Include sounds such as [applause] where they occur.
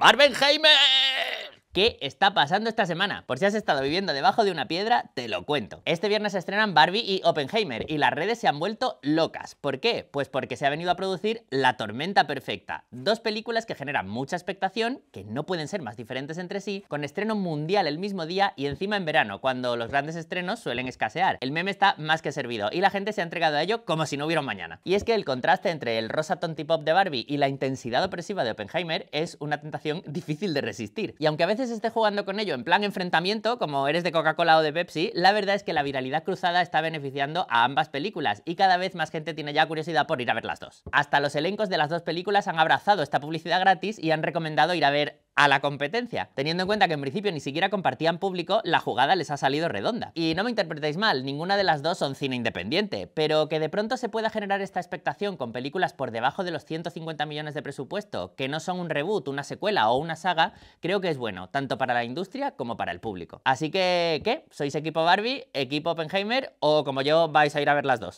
Jaime! qué está pasando esta semana. Por si has estado viviendo debajo de una piedra, te lo cuento. Este viernes se estrenan Barbie y Oppenheimer y las redes se han vuelto locas. ¿Por qué? Pues porque se ha venido a producir La Tormenta Perfecta, dos películas que generan mucha expectación, que no pueden ser más diferentes entre sí, con estreno mundial el mismo día y encima en verano, cuando los grandes estrenos suelen escasear. El meme está más que servido y la gente se ha entregado a ello como si no hubiera mañana. Y es que el contraste entre el rosa T-Pop de Barbie y la intensidad opresiva de Oppenheimer es una tentación [laughs] difícil de resistir. Y aunque a veces esté jugando con ello en plan enfrentamiento, como eres de Coca-Cola o de Pepsi, la verdad es que la viralidad cruzada está beneficiando a ambas películas y cada vez más gente tiene ya curiosidad por ir a ver las dos. Hasta los elencos de las dos películas han abrazado esta publicidad gratis y han recomendado ir a ver a la competencia, teniendo en cuenta que en principio ni siquiera compartían público, la jugada les ha salido redonda. Y no me interpretéis mal, ninguna de las dos son cine independiente, pero que de pronto se pueda generar esta expectación con películas por debajo de los 150 millones de presupuesto, que no son un reboot, una secuela o una saga, creo que es bueno, tanto para la industria como para el público. Así que, ¿qué? ¿Sois equipo Barbie, equipo Oppenheimer o como yo vais a ir a ver las dos?